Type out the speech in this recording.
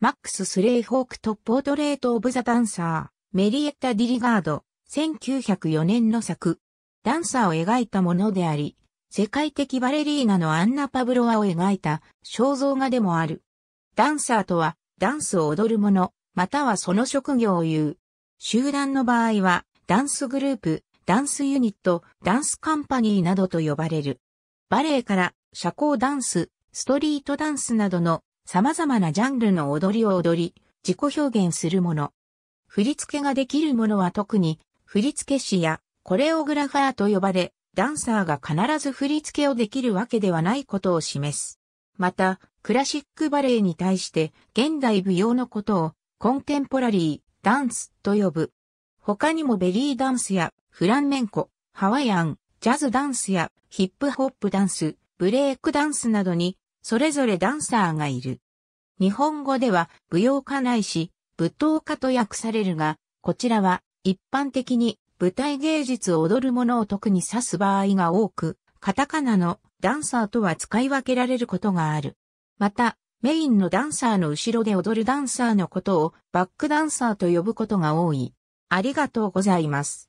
マックス・スレイホークトップ・ポートレート・オブ・ザ・ダンサー、メリエッタ・ディリガード、1904年の作。ダンサーを描いたものであり、世界的バレリーナのアンナ・パブロワを描いた肖像画でもある。ダンサーとは、ダンスを踊る者、またはその職業を言う。集団の場合は、ダンスグループ、ダンスユニット、ダンスカンパニーなどと呼ばれる。バレエから社交ダンス、ストリートダンスなどの様々なジャンルの踊りを踊り、自己表現するもの。振り付けができるものは特に、振り付け師やコレオグラファーと呼ばれ、ダンサーが必ず振り付けをできるわけではないことを示す。また、クラシックバレエに対して現代舞踊のことをコンテンポラリー、ダンスと呼ぶ。他にもベリーダンスやフランメンコ、ハワイアン、ジャズダンスやヒップホップダンス、ブレイクダンスなどにそれぞれダンサーがいる。日本語では舞踊家ないし、舞踏家と訳されるが、こちらは一般的に舞台芸術を踊るものを特に指す場合が多く、カタカナのダンサーとは使い分けられることがある。また、メインのダンサーの後ろで踊るダンサーのことをバックダンサーと呼ぶことが多い。ありがとうございます。